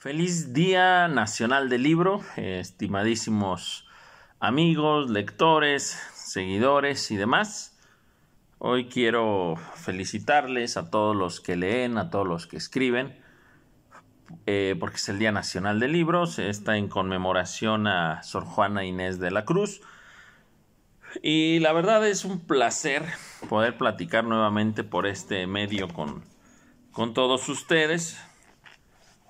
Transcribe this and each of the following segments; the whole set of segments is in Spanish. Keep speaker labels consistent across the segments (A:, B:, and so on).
A: Feliz Día Nacional del Libro, estimadísimos amigos, lectores, seguidores y demás. Hoy quiero felicitarles a todos los que leen, a todos los que escriben, eh, porque es el Día Nacional del Libro, está en conmemoración a Sor Juana Inés de la Cruz. Y la verdad es un placer poder platicar nuevamente por este medio con, con todos ustedes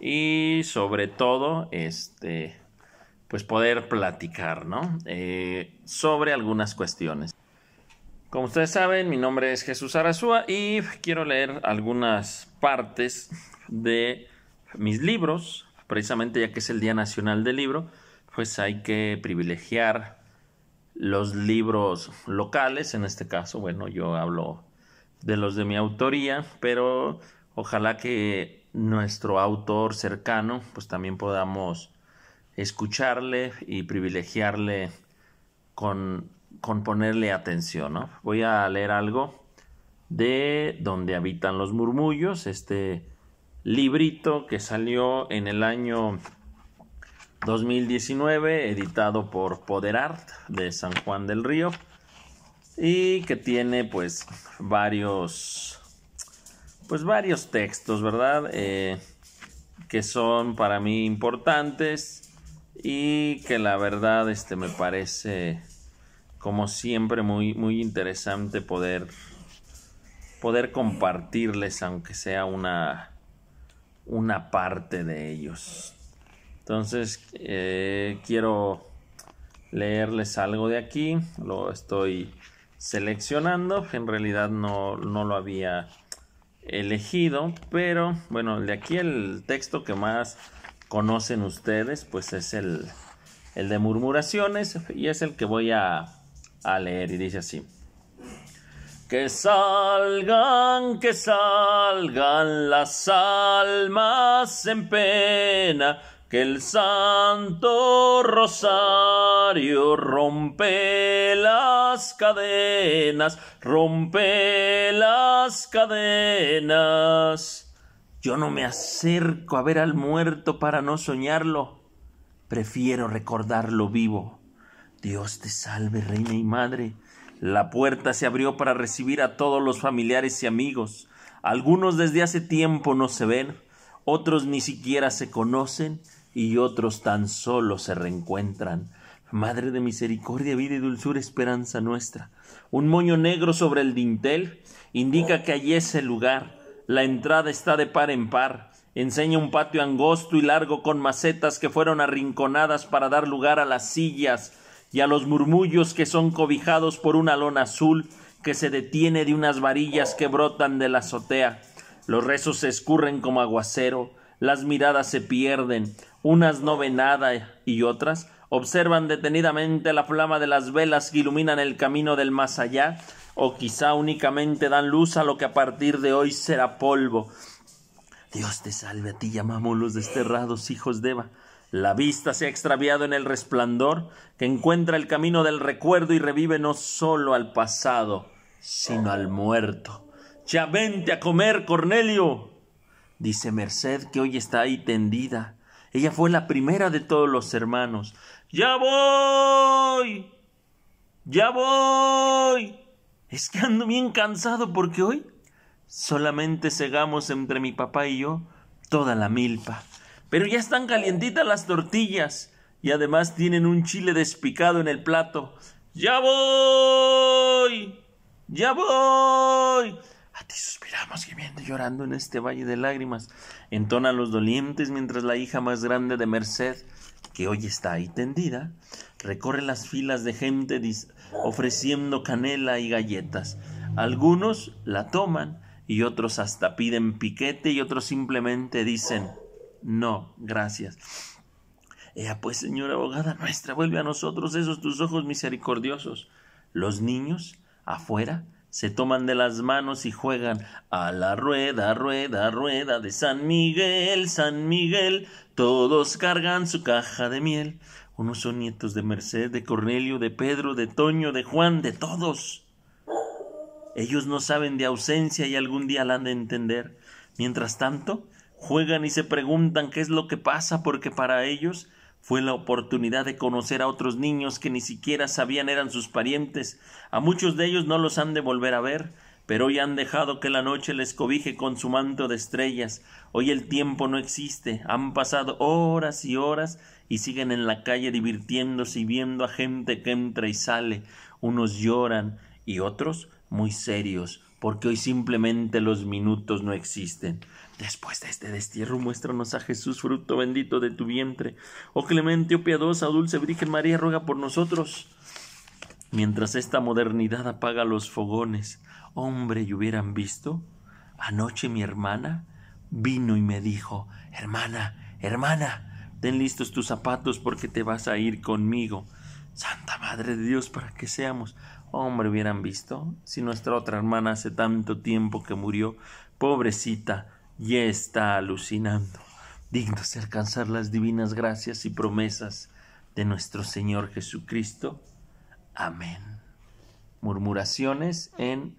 A: y sobre todo, este, pues poder platicar, eh, sobre algunas cuestiones. Como ustedes saben, mi nombre es Jesús Arasúa y quiero leer algunas partes de mis libros, precisamente ya que es el Día Nacional del Libro, pues hay que privilegiar los libros locales, en este caso, bueno, yo hablo de los de mi autoría, pero ojalá que nuestro autor cercano, pues también podamos escucharle y privilegiarle con, con ponerle atención. ¿no? Voy a leer algo de Donde habitan los murmullos, este librito que salió en el año 2019, editado por Poderart de San Juan del Río y que tiene pues varios pues varios textos, ¿verdad? Eh, que son para mí importantes y que la verdad este, me parece como siempre muy, muy interesante poder, poder compartirles, aunque sea una, una parte de ellos. Entonces, eh, quiero leerles algo de aquí, lo estoy seleccionando, en realidad no, no lo había elegido, pero bueno, de aquí el texto que más conocen ustedes, pues es el, el de murmuraciones y es el que voy a, a leer y dice así. Que salgan, que salgan las almas en pena que el Santo Rosario rompe las cadenas, rompe las cadenas. Yo no me acerco a ver al muerto para no soñarlo, prefiero recordarlo vivo. Dios te salve, reina y madre. La puerta se abrió para recibir a todos los familiares y amigos. Algunos desde hace tiempo no se ven, otros ni siquiera se conocen, y otros tan solo se reencuentran. Madre de misericordia, vida y dulzura, esperanza nuestra. Un moño negro sobre el dintel indica que allí es el lugar. La entrada está de par en par. Enseña un patio angosto y largo con macetas que fueron arrinconadas para dar lugar a las sillas y a los murmullos que son cobijados por una lona azul que se detiene de unas varillas que brotan de la azotea. Los rezos se escurren como aguacero, las miradas se pierden, unas no ven nada y otras observan detenidamente la flama de las velas que iluminan el camino del más allá, o quizá únicamente dan luz a lo que a partir de hoy será polvo. Dios te salve, a ti llamamos los desterrados hijos de Eva. La vista se ha extraviado en el resplandor que encuentra el camino del recuerdo y revive no sólo al pasado, sino al muerto. Ya vente a comer, Cornelio. Dice Merced que hoy está ahí tendida. Ella fue la primera de todos los hermanos. ¡Ya voy! ¡Ya voy! Es que ando bien cansado porque hoy solamente cegamos entre mi papá y yo toda la milpa. Pero ya están calientitas las tortillas y además tienen un chile despicado en el plato. ¡Ya voy! ¡Ya voy! Y suspiramos gimiendo y llorando en este valle de lágrimas. Entona los dolientes mientras la hija más grande de Merced, que hoy está ahí tendida, recorre las filas de gente ofreciendo canela y galletas. Algunos la toman y otros hasta piden piquete y otros simplemente dicen no, gracias. Ea pues, señora abogada nuestra, vuelve a nosotros esos tus ojos misericordiosos. Los niños, afuera, se toman de las manos y juegan a la rueda, rueda, rueda de San Miguel, San Miguel, todos cargan su caja de miel. Unos son nietos de Merced, de Cornelio, de Pedro, de Toño, de Juan, de todos. Ellos no saben de ausencia y algún día la han de entender. Mientras tanto, juegan y se preguntan qué es lo que pasa porque para ellos fue la oportunidad de conocer a otros niños que ni siquiera sabían eran sus parientes. A muchos de ellos no los han de volver a ver, pero hoy han dejado que la noche les cobije con su manto de estrellas. Hoy el tiempo no existe. Han pasado horas y horas y siguen en la calle divirtiéndose y viendo a gente que entra y sale. Unos lloran y otros muy serios, porque hoy simplemente los minutos no existen. Después de este destierro, muéstranos a Jesús, fruto bendito de tu vientre. Oh clemente, oh piadosa, oh dulce Virgen María, ruega por nosotros. Mientras esta modernidad apaga los fogones, hombre, y hubieran visto, anoche mi hermana vino y me dijo, hermana, hermana, ten listos tus zapatos porque te vas a ir conmigo. Santa Madre de Dios, para que seamos. Hombre, hubieran visto, si nuestra otra hermana hace tanto tiempo que murió, pobrecita, y está alucinando, dignos de alcanzar las divinas gracias y promesas de nuestro Señor Jesucristo. Amén. Murmuraciones en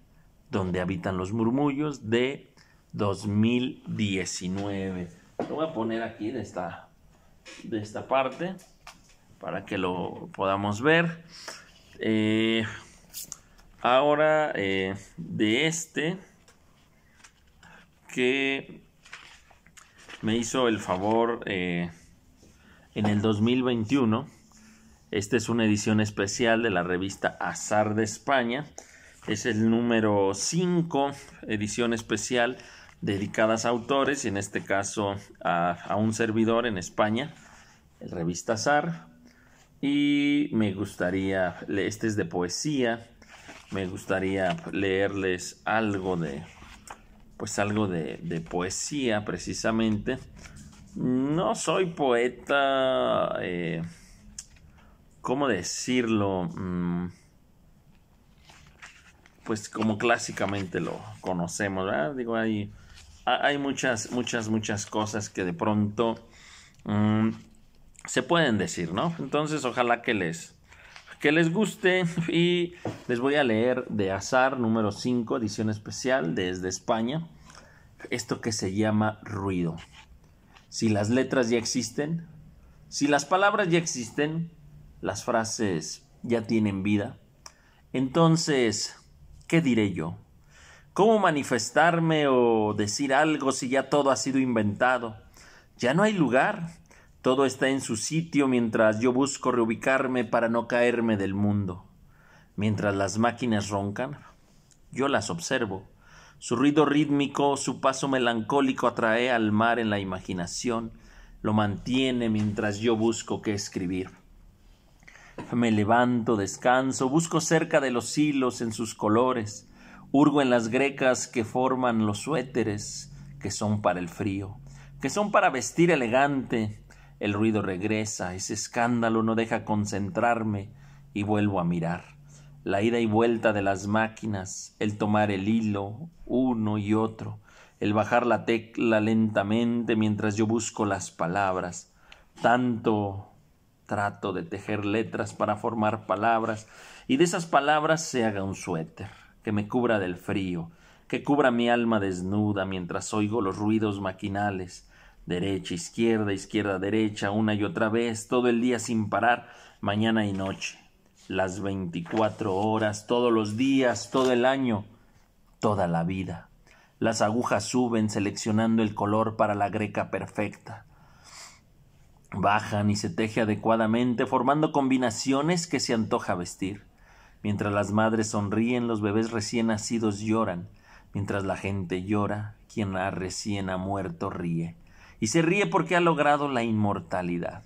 A: Donde habitan los murmullos de 2019. Lo voy a poner aquí de esta, de esta parte para que lo podamos ver. Eh, ahora eh, de este que me hizo el favor eh, en el 2021. Esta es una edición especial de la revista Azar de España. Es el número 5, edición especial dedicadas a autores, y en este caso a, a un servidor en España, el revista Azar. Y me gustaría, este es de poesía, me gustaría leerles algo de, pues algo de, poesía precisamente. No soy poeta, eh, ¿cómo decirlo? Mm, pues como clásicamente lo conocemos, Digo, hay, hay muchas, muchas, muchas cosas que de pronto mm, se pueden decir, ¿no? Entonces, ojalá que les, que les guste y les voy a leer de azar número 5, edición especial desde España, esto que se llama ruido. Si las letras ya existen, si las palabras ya existen, las frases ya tienen vida, entonces, ¿qué diré yo? ¿Cómo manifestarme o decir algo si ya todo ha sido inventado? Ya no hay lugar, todo está en su sitio mientras yo busco reubicarme para no caerme del mundo. Mientras las máquinas roncan, yo las observo. Su ruido rítmico, su paso melancólico atrae al mar en la imaginación, lo mantiene mientras yo busco qué escribir. Me levanto, descanso, busco cerca de los hilos en sus colores, hurgo en las grecas que forman los suéteres, que son para el frío, que son para vestir elegante, el ruido regresa, ese escándalo no deja concentrarme y vuelvo a mirar. La ida y vuelta de las máquinas, el tomar el hilo uno y otro, el bajar la tecla lentamente mientras yo busco las palabras. Tanto trato de tejer letras para formar palabras y de esas palabras se haga un suéter que me cubra del frío, que cubra mi alma desnuda mientras oigo los ruidos maquinales, Derecha, izquierda, izquierda, derecha, una y otra vez, todo el día sin parar, mañana y noche. Las 24 horas, todos los días, todo el año, toda la vida. Las agujas suben seleccionando el color para la greca perfecta. Bajan y se teje adecuadamente, formando combinaciones que se antoja vestir. Mientras las madres sonríen, los bebés recién nacidos lloran. Mientras la gente llora, quien recién ha muerto ríe y se ríe porque ha logrado la inmortalidad,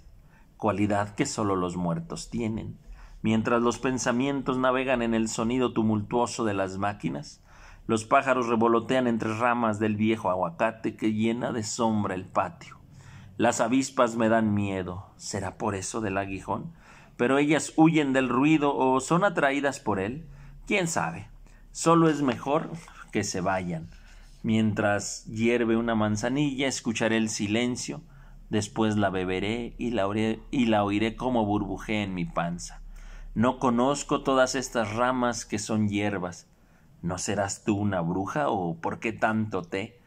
A: cualidad que solo los muertos tienen. Mientras los pensamientos navegan en el sonido tumultuoso de las máquinas, los pájaros revolotean entre ramas del viejo aguacate que llena de sombra el patio. Las avispas me dan miedo. ¿Será por eso del aguijón? Pero ellas huyen del ruido o son atraídas por él. ¿Quién sabe? Solo es mejor que se vayan. Mientras hierve una manzanilla, escucharé el silencio, después la beberé y la, oiré como burbuje en mi panza. No conozco todas estas ramas que son hierbas. ¿No serás tú una bruja o por qué tanto té?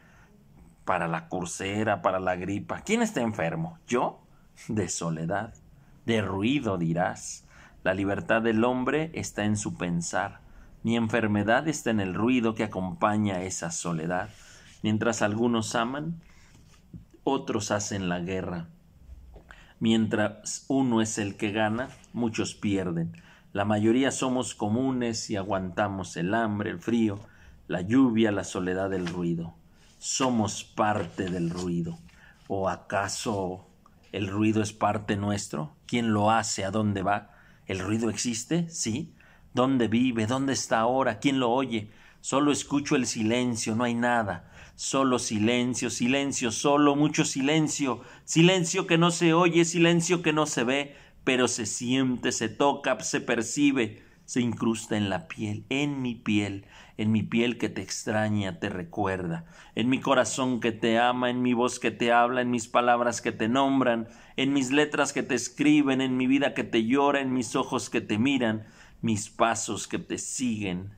A: Para la cursera, para la gripa. ¿Quién está enfermo? ¿Yo? De soledad, de ruido dirás. La libertad del hombre está en su pensar. Mi enfermedad está en el ruido que acompaña esa soledad. Mientras algunos aman, otros hacen la guerra. Mientras uno es el que gana, muchos pierden. La mayoría somos comunes y aguantamos el hambre, el frío, la lluvia, la soledad, el ruido. Somos parte del ruido. ¿O acaso el ruido es parte nuestro? ¿Quién lo hace? ¿A dónde va? ¿El ruido existe? Sí. ¿Dónde vive? ¿Dónde está ahora? ¿Quién lo oye? Solo escucho el silencio, no hay nada. Solo silencio, silencio, solo mucho silencio. Silencio que no se oye, silencio que no se ve, pero se siente, se toca, se percibe, se incrusta en la piel, en mi piel, en mi piel que te extraña, te recuerda, en mi corazón que te ama, en mi voz que te habla, en mis palabras que te nombran, en mis letras que te escriben, en mi vida que te llora, en mis ojos que te miran, mis pasos que te siguen,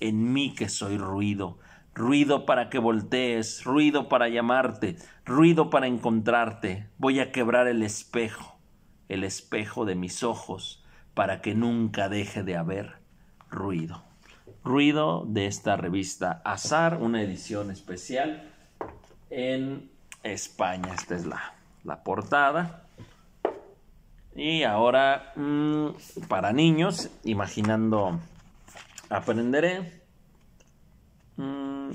A: en mí que soy ruido, ruido para que voltees, ruido para llamarte, ruido para encontrarte. Voy a quebrar el espejo, el espejo de mis ojos, para que nunca deje de haber ruido. Ruido de esta revista Azar, una edición especial en España. Esta es la, la portada. Y ahora mm, para niños, imaginando aprenderé. Mm,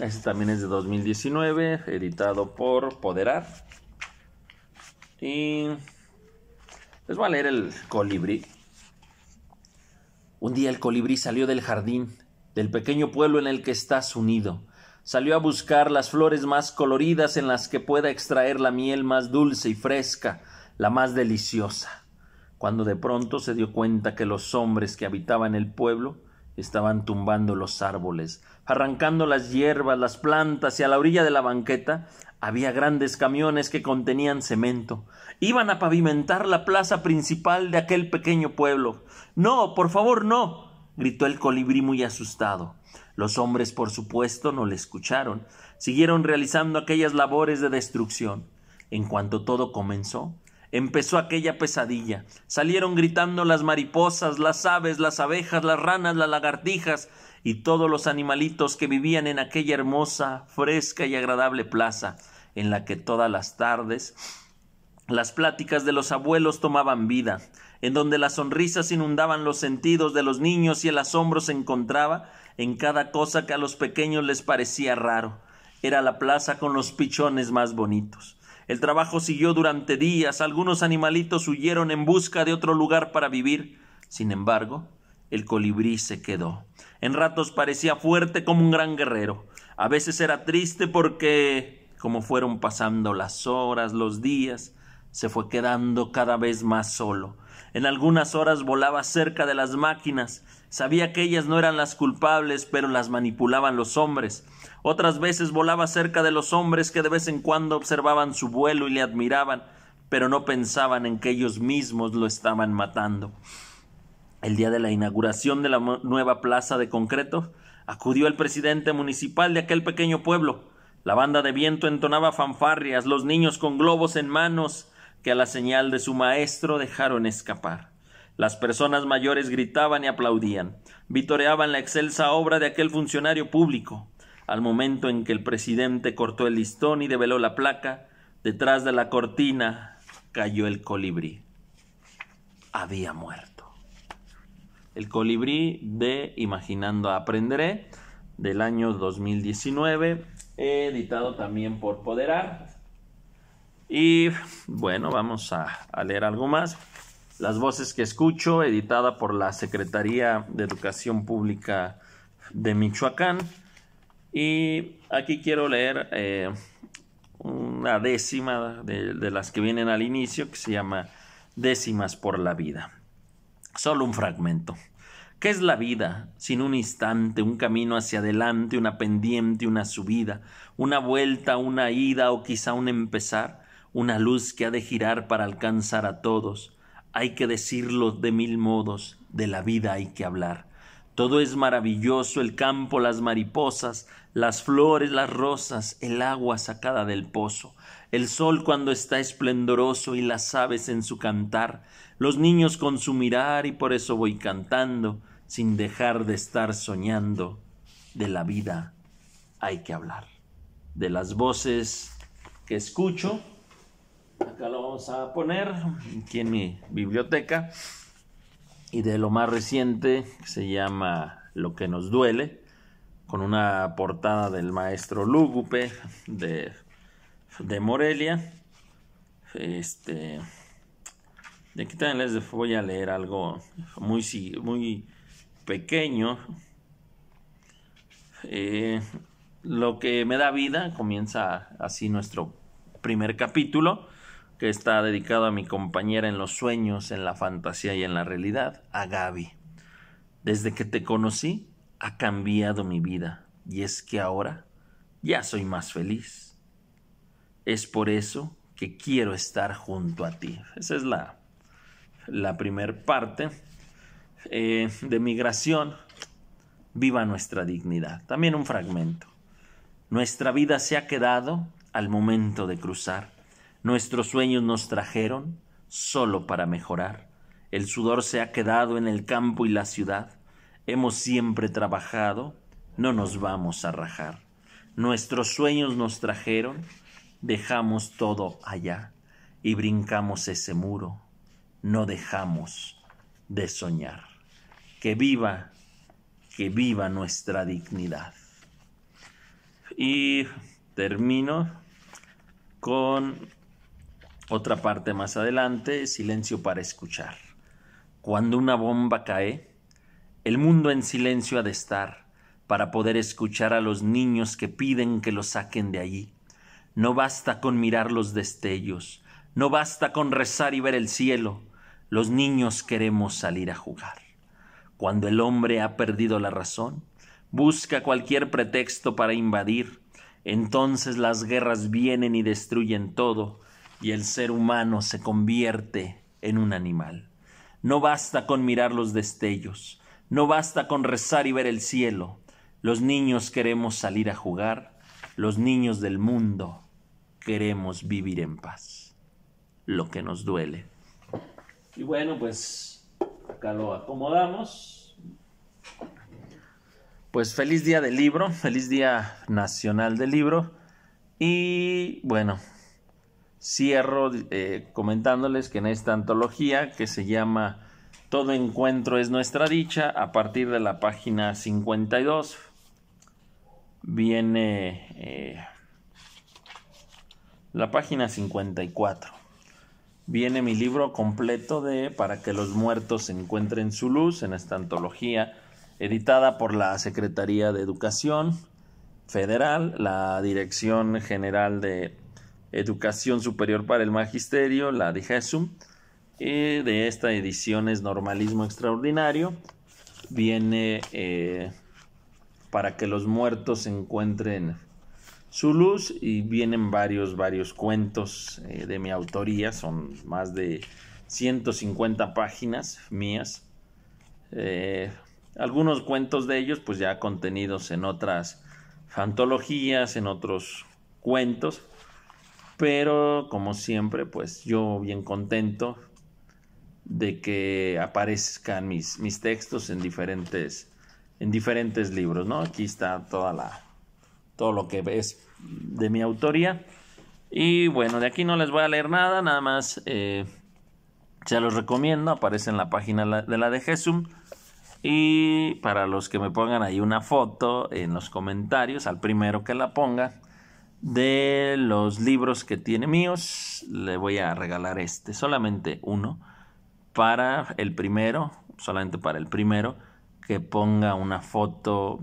A: este también es de 2019, editado por Poderar. Y les voy a leer el colibrí. Un día el colibrí salió del jardín del pequeño pueblo en el que estás unido Salió a buscar las flores más coloridas en las que pueda extraer la miel más dulce y fresca, la más deliciosa, cuando de pronto se dio cuenta que los hombres que habitaban el pueblo estaban tumbando los árboles, arrancando las hierbas, las plantas, y a la orilla de la banqueta había grandes camiones que contenían cemento. Iban a pavimentar la plaza principal de aquel pequeño pueblo. No, por favor, no gritó el colibrí muy asustado. Los hombres, por supuesto, no le escucharon, siguieron realizando aquellas labores de destrucción. En cuanto todo comenzó, empezó aquella pesadilla. Salieron gritando las mariposas, las aves, las abejas, las ranas, las lagartijas y todos los animalitos que vivían en aquella hermosa, fresca y agradable plaza, en la que todas las tardes las pláticas de los abuelos tomaban vida, en donde las sonrisas inundaban los sentidos de los niños y el asombro se encontraba en cada cosa que a los pequeños les parecía raro. Era la plaza con los pichones más bonitos. El trabajo siguió durante días, algunos animalitos huyeron en busca de otro lugar para vivir. Sin embargo, el colibrí se quedó. En ratos parecía fuerte como un gran guerrero. A veces era triste porque, como fueron pasando las horas, los días, se fue quedando cada vez más solo. En algunas horas volaba cerca de las máquinas, sabía que ellas no eran las culpables, pero las manipulaban los hombres. Otras veces volaba cerca de los hombres que de vez en cuando observaban su vuelo y le admiraban, pero no pensaban en que ellos mismos lo estaban matando. El día de la inauguración de la nueva plaza de concreto, acudió el presidente municipal de aquel pequeño pueblo. La banda de viento entonaba fanfarrias, los niños con globos en manos que a la señal de su maestro dejaron escapar. Las personas mayores gritaban y aplaudían, vitoreaban la excelsa obra de aquel funcionario público. Al momento en que el presidente cortó el listón y develó la placa, detrás de la cortina cayó el colibrí. Había muerto. El colibrí de Imaginando Aprenderé, del año 2019, editado también por Poderar. Y bueno, vamos a, leer algo más. Las voces que escucho, editada por la Secretaría de Educación Pública de Michoacán. Y aquí quiero leer eh, una décima de, de las que vienen al inicio, que se llama Décimas por la Vida. Solo un fragmento. ¿Qué es la vida sin un instante, un camino hacia adelante, una pendiente, una subida, una vuelta, una ida o quizá un empezar? una luz que ha de girar para alcanzar a todos. Hay que decirlo de mil modos, de la vida hay que hablar. Todo es maravilloso, el campo, las mariposas, las flores, las rosas, el agua sacada del pozo, el sol cuando está esplendoroso y las aves en su cantar, los niños con su mirar y por eso voy cantando, sin dejar de estar soñando. De la vida hay que hablar. De las voces que escucho, Acá lo vamos a poner aquí en mi biblioteca. Y de lo más reciente, que se llama Lo que nos duele, con una portada del maestro Lúgupe de, Morelia. Este. De aquí también les voy a leer algo muy, muy pequeño. Eh, lo que me da vida comienza así nuestro primer capítulo que está dedicado a mi compañera en los sueños, en la fantasía y en la realidad, a Gaby. Desde que te conocí, ha cambiado mi vida, y es que ahora ya soy más feliz. Es por eso que quiero estar junto a ti. Esa es la, la primer parte eh, de migración. Viva nuestra dignidad. También un fragmento. Nuestra vida se ha quedado al momento de cruzar Nuestros sueños nos trajeron solo para mejorar. El sudor se ha quedado en el campo y la ciudad. Hemos siempre trabajado, no nos vamos a rajar. Nuestros sueños nos trajeron, dejamos todo allá y brincamos ese muro. No dejamos de soñar. Que viva, que viva nuestra dignidad. Y termino con otra parte más adelante, silencio para escuchar. Cuando una bomba cae, el mundo en silencio ha de estar para poder escuchar a los niños que piden que los saquen de allí. No basta con mirar los destellos, no basta con rezar y ver el cielo. Los niños queremos salir a jugar. Cuando el hombre ha perdido la razón, busca cualquier pretexto para invadir. Entonces las guerras vienen y destruyen todo y el ser humano se convierte en un animal. No basta con mirar los destellos, no basta con rezar y ver el cielo. Los niños queremos salir a jugar, los niños del mundo queremos vivir en paz. Lo que nos duele. Y bueno, pues acá lo acomodamos. Pues feliz día del libro, feliz día nacional del libro. Y bueno, cierro eh, comentándoles que en esta antología que se llama Todo encuentro es nuestra dicha, a partir de la página 52 viene eh, la página 54. Viene mi libro completo de Para que los muertos encuentren su luz en esta antología editada por la Secretaría de Educación Federal, la Dirección General de Educación Superior para el Magisterio, la de de esta edición es Normalismo Extraordinario. Viene eh, para que los muertos encuentren su luz y vienen varios, varios cuentos eh, de mi autoría, son más de 150 páginas mías. Eh, algunos cuentos de ellos pues ya contenidos en otras fantologías, en otros cuentos, pero como siempre, pues yo bien contento de que aparezcan mis, mis textos en diferentes, en diferentes libros, ¿no? Aquí está toda la, todo lo que es de mi autoría. Y bueno, de aquí no les voy a leer nada, nada más eh, se los recomiendo, aparece en la página de la de Gesum. Y para los que me pongan ahí una foto en los comentarios, al primero que la ponga, de los libros que tiene míos, le voy a regalar este, solamente uno, para el primero, solamente para el primero, que ponga una foto,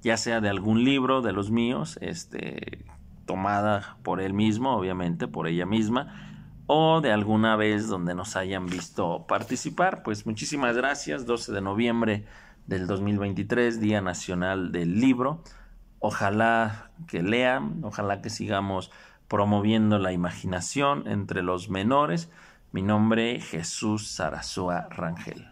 A: ya sea de algún libro de los míos, este, tomada por él mismo, obviamente, por ella misma, o de alguna vez donde nos hayan visto participar. Pues muchísimas gracias, 12 de noviembre del 2023, Día Nacional del Libro. Ojalá que lean, ojalá que sigamos promoviendo la imaginación entre los menores. Mi nombre es Jesús Sarasúa Rangel.